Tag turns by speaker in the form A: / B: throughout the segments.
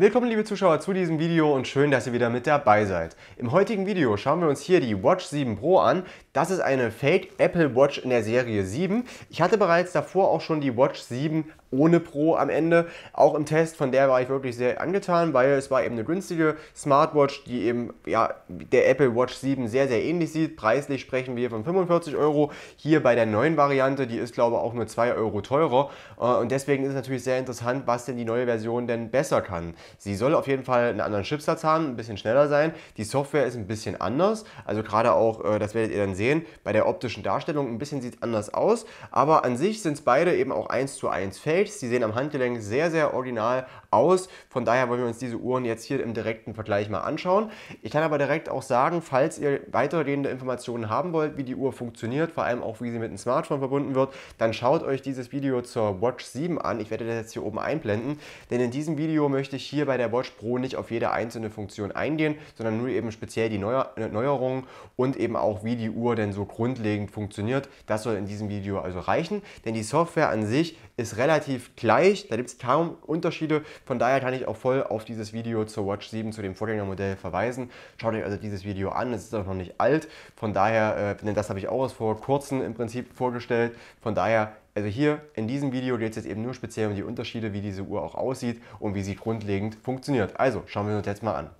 A: Willkommen liebe Zuschauer zu diesem Video und schön, dass ihr wieder mit dabei seid. Im heutigen Video schauen wir uns hier die Watch 7 Pro an. Das ist eine Fake Apple Watch in der Serie 7. Ich hatte bereits davor auch schon die Watch 7 ohne Pro am Ende. Auch im Test, von der war ich wirklich sehr angetan, weil es war eben eine günstige Smartwatch, die eben ja, der Apple Watch 7 sehr, sehr ähnlich sieht. Preislich sprechen wir von 45 Euro. Hier bei der neuen Variante, die ist glaube ich auch nur 2 Euro teurer. Äh, und deswegen ist es natürlich sehr interessant, was denn die neue Version denn besser kann. Sie soll auf jeden Fall einen anderen Chipsatz haben, ein bisschen schneller sein. Die Software ist ein bisschen anders. Also gerade auch, äh, das werdet ihr dann sehen, bei der optischen Darstellung ein bisschen sieht es anders aus. Aber an sich sind es beide eben auch 1 zu 1 Fähig. Face. Die sehen am Handgelenk sehr, sehr original aus. Von daher wollen wir uns diese Uhren jetzt hier im direkten Vergleich mal anschauen. Ich kann aber direkt auch sagen, falls ihr weitergehende Informationen haben wollt, wie die Uhr funktioniert, vor allem auch wie sie mit dem Smartphone verbunden wird, dann schaut euch dieses Video zur Watch 7 an. Ich werde das jetzt hier oben einblenden, denn in diesem Video möchte ich hier bei der Watch Pro nicht auf jede einzelne Funktion eingehen, sondern nur eben speziell die Neuer äh, Neuerungen und eben auch wie die Uhr denn so grundlegend funktioniert. Das soll in diesem Video also reichen, denn die Software an sich ist relativ relativ gleich, da gibt es kaum Unterschiede. Von daher kann ich auch voll auf dieses Video zur Watch 7, zu dem Vorgängermodell verweisen. Schaut euch also dieses Video an, es ist auch noch nicht alt. Von daher, äh, denn das habe ich auch erst vor kurzem im Prinzip vorgestellt. Von daher also hier in diesem Video geht es jetzt eben nur speziell um die Unterschiede, wie diese Uhr auch aussieht und wie sie grundlegend funktioniert. Also schauen wir uns jetzt mal an.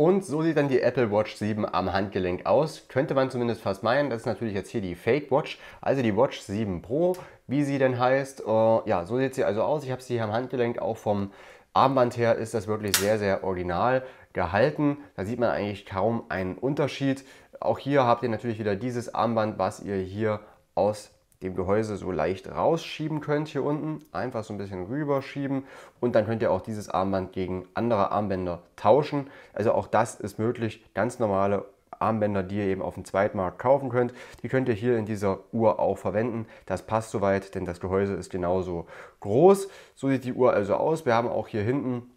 A: Und so sieht dann die Apple Watch 7 am Handgelenk aus. Könnte man zumindest fast meinen. Das ist natürlich jetzt hier die Fake Watch, also die Watch 7 Pro, wie sie denn heißt. Uh, ja, so sieht sie also aus. Ich habe sie hier am Handgelenk auch vom Armband her ist das wirklich sehr, sehr original gehalten. Da sieht man eigentlich kaum einen Unterschied. Auch hier habt ihr natürlich wieder dieses Armband, was ihr hier aus dem Gehäuse so leicht rausschieben könnt hier unten. Einfach so ein bisschen rüberschieben und dann könnt ihr auch dieses Armband gegen andere Armbänder tauschen. Also auch das ist möglich. Ganz normale Armbänder, die ihr eben auf dem Zweitmarkt kaufen könnt, die könnt ihr hier in dieser Uhr auch verwenden. Das passt soweit, denn das Gehäuse ist genauso groß. So sieht die Uhr also aus. Wir haben auch hier hinten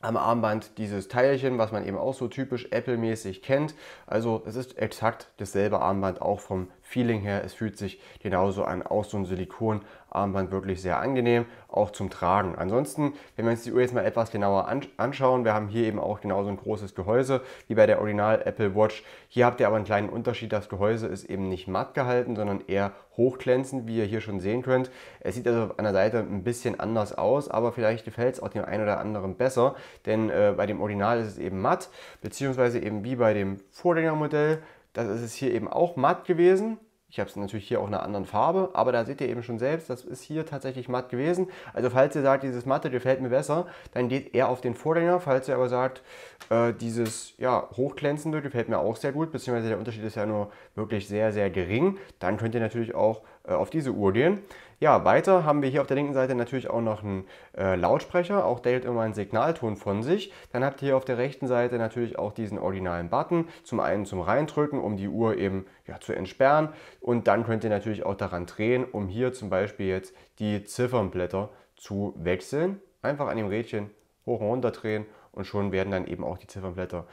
A: am Armband dieses Teilchen, was man eben auch so typisch Apple-mäßig kennt. Also es ist exakt dasselbe Armband auch vom Feeling her, es fühlt sich genauso an, auch so ein Silikonarmband wirklich sehr angenehm, auch zum Tragen. Ansonsten, wenn wir uns die Uhr jetzt mal etwas genauer anschauen, wir haben hier eben auch genauso ein großes Gehäuse wie bei der Original Apple Watch. Hier habt ihr aber einen kleinen Unterschied, das Gehäuse ist eben nicht matt gehalten, sondern eher hochglänzend, wie ihr hier schon sehen könnt. Es sieht also an der Seite ein bisschen anders aus, aber vielleicht gefällt es auch dem einen oder anderen besser, denn äh, bei dem Original ist es eben matt, beziehungsweise eben wie bei dem Vorgängermodell das ist es hier eben auch matt gewesen. Ich habe es natürlich hier auch in einer anderen Farbe, aber da seht ihr eben schon selbst, das ist hier tatsächlich matt gewesen. Also falls ihr sagt, dieses matte gefällt mir besser, dann geht eher auf den Vorgänger. Falls ihr aber sagt, äh, dieses ja, hochglänzende gefällt mir auch sehr gut, beziehungsweise der Unterschied ist ja nur wirklich sehr, sehr gering, dann könnt ihr natürlich auch äh, auf diese Uhr gehen. Ja, weiter haben wir hier auf der linken Seite natürlich auch noch einen äh, Lautsprecher. Auch der gibt immer einen Signalton von sich. Dann habt ihr hier auf der rechten Seite natürlich auch diesen originalen Button. Zum einen zum Reindrücken, um die Uhr eben ja, zu entsperren. Und dann könnt ihr natürlich auch daran drehen, um hier zum Beispiel jetzt die Ziffernblätter zu wechseln. Einfach an dem Rädchen hoch und runter drehen und schon werden dann eben auch die Ziffernblätter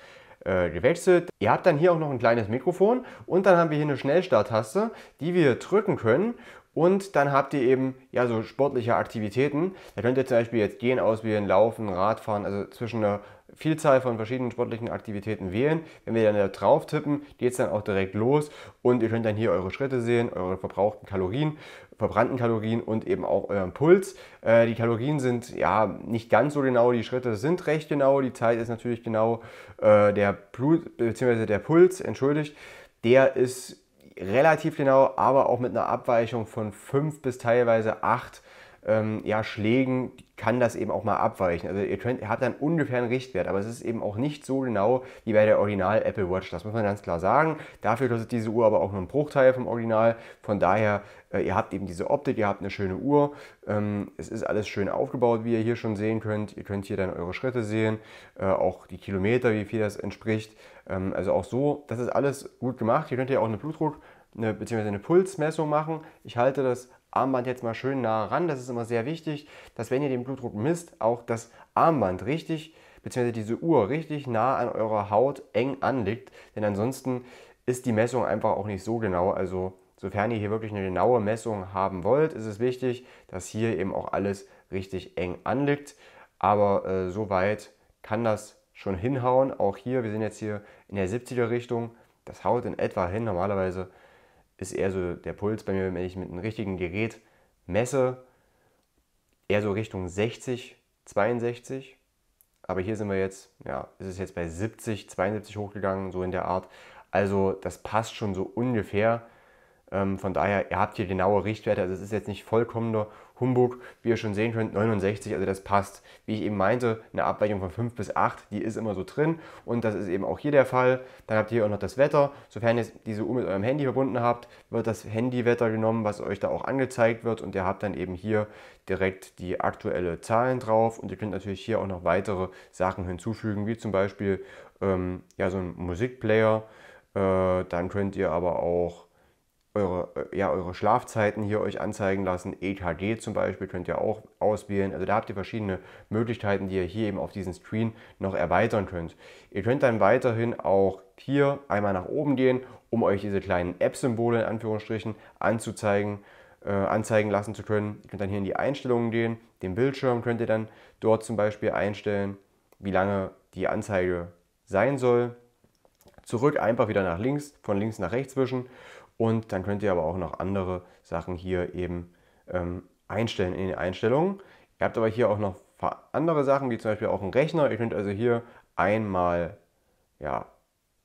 A: äh, gewechselt. Ihr habt dann hier auch noch ein kleines Mikrofon und dann haben wir hier eine Schnellstarttaste, die wir drücken können und dann habt ihr eben ja so sportliche Aktivitäten. Da könnt ihr zum Beispiel jetzt gehen auswählen, laufen, Radfahren, also zwischen einer Vielzahl von verschiedenen sportlichen Aktivitäten wählen. Wenn wir dann da drauf tippen, geht es dann auch direkt los und ihr könnt dann hier eure Schritte sehen, eure verbrauchten Kalorien, verbrannten Kalorien und eben auch euren Puls. Äh, die Kalorien sind ja nicht ganz so genau, die Schritte sind recht genau, die Zeit ist natürlich genau, äh, der Blut bzw. der Puls, entschuldigt, der ist relativ genau, aber auch mit einer Abweichung von 5 bis teilweise 8 ähm, ja, Schlägen kann das eben auch mal abweichen. Also ihr, könnt, ihr habt dann ungefähr einen Richtwert, aber es ist eben auch nicht so genau wie bei der Original Apple Watch. Das muss man ganz klar sagen. Dafür kostet diese Uhr aber auch nur einen Bruchteil vom Original. Von daher, äh, ihr habt eben diese Optik, ihr habt eine schöne Uhr. Ähm, es ist alles schön aufgebaut, wie ihr hier schon sehen könnt. Ihr könnt hier dann eure Schritte sehen, äh, auch die Kilometer, wie viel das entspricht. Ähm, also auch so, das ist alles gut gemacht. Hier könnt ihr auch eine Blutdruck- eine, beziehungsweise eine Pulsmessung machen. Ich halte das Armband jetzt mal schön nah ran. Das ist immer sehr wichtig, dass wenn ihr den Blutdruck misst, auch das Armband richtig, beziehungsweise diese Uhr richtig nah an eurer Haut eng anliegt. Denn ansonsten ist die Messung einfach auch nicht so genau. Also sofern ihr hier wirklich eine genaue Messung haben wollt, ist es wichtig, dass hier eben auch alles richtig eng anliegt. Aber äh, soweit kann das schon hinhauen. Auch hier, wir sind jetzt hier in der 70er Richtung. Das haut in etwa hin. Normalerweise ist eher so der Puls bei mir, wenn ich mit einem richtigen Gerät messe, eher so Richtung 60, 62. Aber hier sind wir jetzt, ja, ist es jetzt bei 70, 72 hochgegangen, so in der Art. Also das passt schon so ungefähr. Ähm, von daher, ihr habt hier genaue Richtwerte. Also es ist jetzt nicht vollkommener Humbug, wie ihr schon sehen könnt, 69, also das passt. Wie ich eben meinte, eine Abweichung von 5 bis 8, die ist immer so drin und das ist eben auch hier der Fall. Dann habt ihr hier auch noch das Wetter. Sofern ihr diese Uhr mit eurem Handy verbunden habt, wird das Handywetter genommen, was euch da auch angezeigt wird und ihr habt dann eben hier direkt die aktuelle Zahlen drauf und ihr könnt natürlich hier auch noch weitere Sachen hinzufügen, wie zum Beispiel ähm, ja, so ein Musikplayer. Äh, dann könnt ihr aber auch eure, äh, ja, eure Schlafzeiten hier euch anzeigen lassen. EKG zum Beispiel könnt ihr auch auswählen. Also da habt ihr verschiedene Möglichkeiten, die ihr hier eben auf diesem Screen noch erweitern könnt. Ihr könnt dann weiterhin auch hier einmal nach oben gehen, um euch diese kleinen App-Symbole in Anführungsstrichen anzuzeigen äh, anzeigen lassen zu können. Ihr könnt dann hier in die Einstellungen gehen, den Bildschirm könnt ihr dann dort zum Beispiel einstellen, wie lange die Anzeige sein soll. Zurück einfach wieder nach links, von links nach rechts wischen und dann könnt ihr aber auch noch andere Sachen hier eben ähm, einstellen in den Einstellungen. Ihr habt aber hier auch noch andere Sachen, wie zum Beispiel auch einen Rechner. Ihr könnt also hier einmal ja,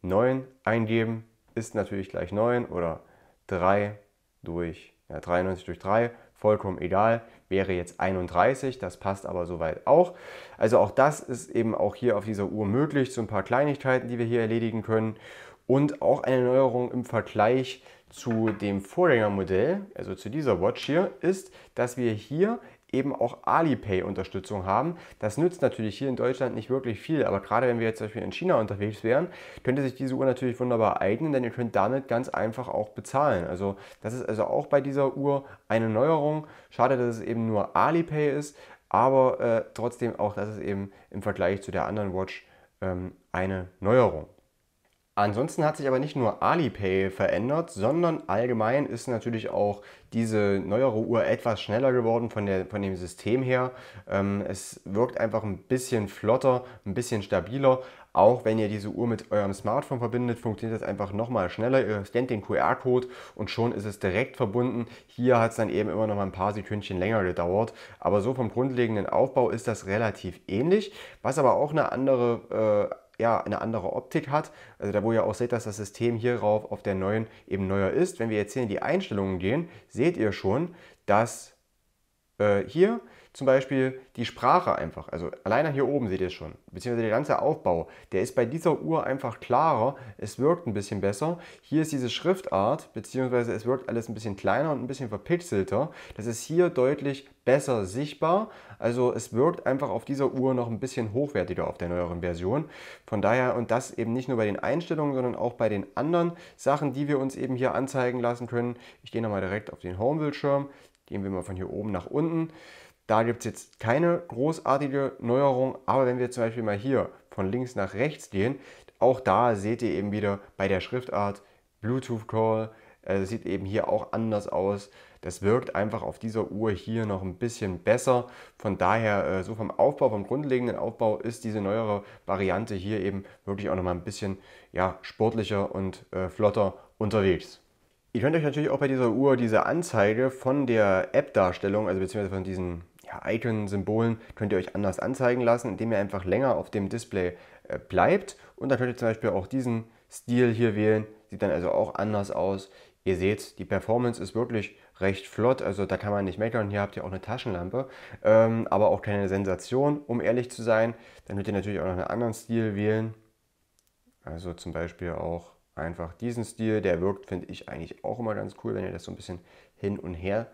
A: 9 eingeben, ist natürlich gleich 9 oder 3 durch ja, 93 durch 3, vollkommen egal, wäre jetzt 31, das passt aber soweit auch. Also auch das ist eben auch hier auf dieser Uhr möglich, so ein paar Kleinigkeiten, die wir hier erledigen können und auch eine Neuerung im Vergleich zu dem Vorgängermodell, also zu dieser Watch hier, ist, dass wir hier eben auch Alipay-Unterstützung haben. Das nützt natürlich hier in Deutschland nicht wirklich viel, aber gerade wenn wir jetzt zum Beispiel in China unterwegs wären, könnte sich diese Uhr natürlich wunderbar eignen, denn ihr könnt damit ganz einfach auch bezahlen. Also das ist also auch bei dieser Uhr eine Neuerung. Schade, dass es eben nur Alipay ist, aber äh, trotzdem auch, dass es eben im Vergleich zu der anderen Watch ähm, eine Neuerung. ist. Ansonsten hat sich aber nicht nur Alipay verändert, sondern allgemein ist natürlich auch diese neuere Uhr etwas schneller geworden von, der, von dem System her. Ähm, es wirkt einfach ein bisschen flotter, ein bisschen stabiler. Auch wenn ihr diese Uhr mit eurem Smartphone verbindet, funktioniert das einfach nochmal schneller. Ihr scannt den QR-Code und schon ist es direkt verbunden. Hier hat es dann eben immer noch mal ein paar Sekündchen länger gedauert. Aber so vom grundlegenden Aufbau ist das relativ ähnlich. Was aber auch eine andere... Äh, eher eine andere Optik hat. Also da wo ihr auch seht, dass das System hierauf auf der neuen eben neuer ist. Wenn wir jetzt hier in die Einstellungen gehen, seht ihr schon, dass äh, hier zum Beispiel die Sprache einfach, also alleine hier oben seht ihr es schon, beziehungsweise der ganze Aufbau, der ist bei dieser Uhr einfach klarer, es wirkt ein bisschen besser. Hier ist diese Schriftart, beziehungsweise es wirkt alles ein bisschen kleiner und ein bisschen verpixelter. Das ist hier deutlich besser sichtbar, also es wirkt einfach auf dieser Uhr noch ein bisschen hochwertiger auf der neueren Version. Von daher, und das eben nicht nur bei den Einstellungen, sondern auch bei den anderen Sachen, die wir uns eben hier anzeigen lassen können. Ich gehe nochmal direkt auf den Home-Bildschirm. gehen wir mal von hier oben nach unten. Da gibt es jetzt keine großartige Neuerung, aber wenn wir zum Beispiel mal hier von links nach rechts gehen, auch da seht ihr eben wieder bei der Schriftart Bluetooth Call, äh, sieht eben hier auch anders aus. Das wirkt einfach auf dieser Uhr hier noch ein bisschen besser. Von daher, äh, so vom Aufbau, vom grundlegenden Aufbau ist diese neuere Variante hier eben wirklich auch nochmal ein bisschen ja, sportlicher und äh, flotter unterwegs. Ihr könnt euch natürlich auch bei dieser Uhr diese Anzeige von der App-Darstellung, also beziehungsweise von diesen ja, Icons, Symbolen könnt ihr euch anders anzeigen lassen, indem ihr einfach länger auf dem Display äh, bleibt. Und dann könnt ihr zum Beispiel auch diesen Stil hier wählen. Sieht dann also auch anders aus. Ihr seht, die Performance ist wirklich recht flott, also da kann man nicht meckern. Hier habt ihr auch eine Taschenlampe, ähm, aber auch keine Sensation, um ehrlich zu sein. Dann könnt ihr natürlich auch noch einen anderen Stil wählen. Also zum Beispiel auch einfach diesen Stil, der wirkt, finde ich eigentlich auch immer ganz cool, wenn ihr das so ein bisschen hin und her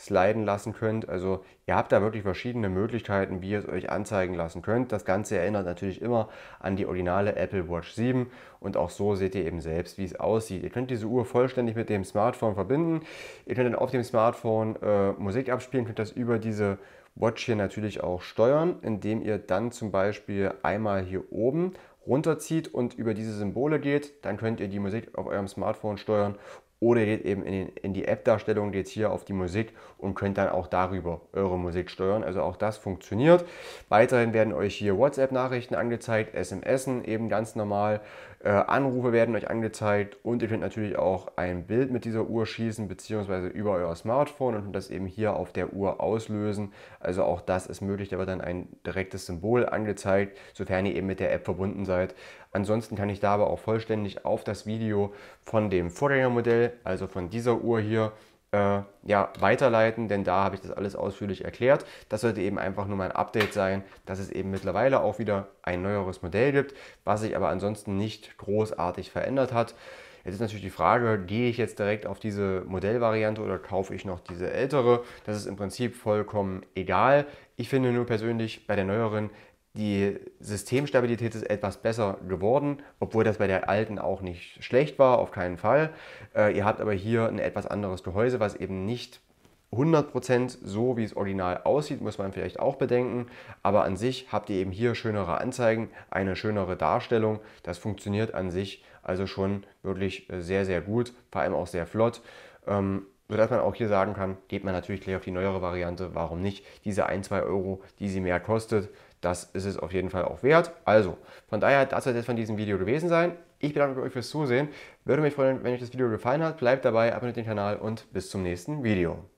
A: sliden lassen könnt. Also ihr habt da wirklich verschiedene Möglichkeiten, wie ihr es euch anzeigen lassen könnt. Das Ganze erinnert natürlich immer an die originale Apple Watch 7 und auch so seht ihr eben selbst, wie es aussieht. Ihr könnt diese Uhr vollständig mit dem Smartphone verbinden. Ihr könnt dann auf dem Smartphone äh, Musik abspielen, könnt das über diese Watch hier natürlich auch steuern, indem ihr dann zum Beispiel einmal hier oben runterzieht und über diese Symbole geht, dann könnt ihr die Musik auf eurem Smartphone steuern oder geht eben in, den, in die App-Darstellung, geht hier auf die Musik und könnt dann auch darüber eure Musik steuern. Also auch das funktioniert. Weiterhin werden euch hier WhatsApp-Nachrichten angezeigt, SMS eben ganz normal, äh, Anrufe werden euch angezeigt und ihr könnt natürlich auch ein Bild mit dieser Uhr schießen beziehungsweise über euer Smartphone und das eben hier auf der Uhr auslösen. Also auch das ist möglich, da wird dann ein direktes Symbol angezeigt, sofern ihr eben mit der App verbunden seid. Ansonsten kann ich da aber auch vollständig auf das Video von dem Vorgängermodell, also von dieser Uhr hier, äh, ja, weiterleiten, denn da habe ich das alles ausführlich erklärt. Das sollte eben einfach nur mein Update sein, dass es eben mittlerweile auch wieder ein neueres Modell gibt, was sich aber ansonsten nicht großartig verändert hat. Jetzt ist natürlich die Frage, gehe ich jetzt direkt auf diese Modellvariante oder kaufe ich noch diese ältere? Das ist im Prinzip vollkommen egal. Ich finde nur persönlich bei der neueren die Systemstabilität ist etwas besser geworden, obwohl das bei der alten auch nicht schlecht war, auf keinen Fall. Äh, ihr habt aber hier ein etwas anderes Gehäuse, was eben nicht 100% so, wie es original aussieht, muss man vielleicht auch bedenken. Aber an sich habt ihr eben hier schönere Anzeigen, eine schönere Darstellung. Das funktioniert an sich also schon wirklich äh, sehr, sehr gut, vor allem auch sehr flott. Ähm, sodass man auch hier sagen kann, geht man natürlich gleich auf die neuere Variante, warum nicht? Diese 1, 2 Euro, die sie mehr kostet, das ist es auf jeden Fall auch wert. Also, von daher, das soll es jetzt von diesem Video gewesen sein. Ich bedanke mich euch fürs Zusehen. Würde mich freuen, wenn euch das Video gefallen hat. Bleibt dabei, abonniert den Kanal und bis zum nächsten Video.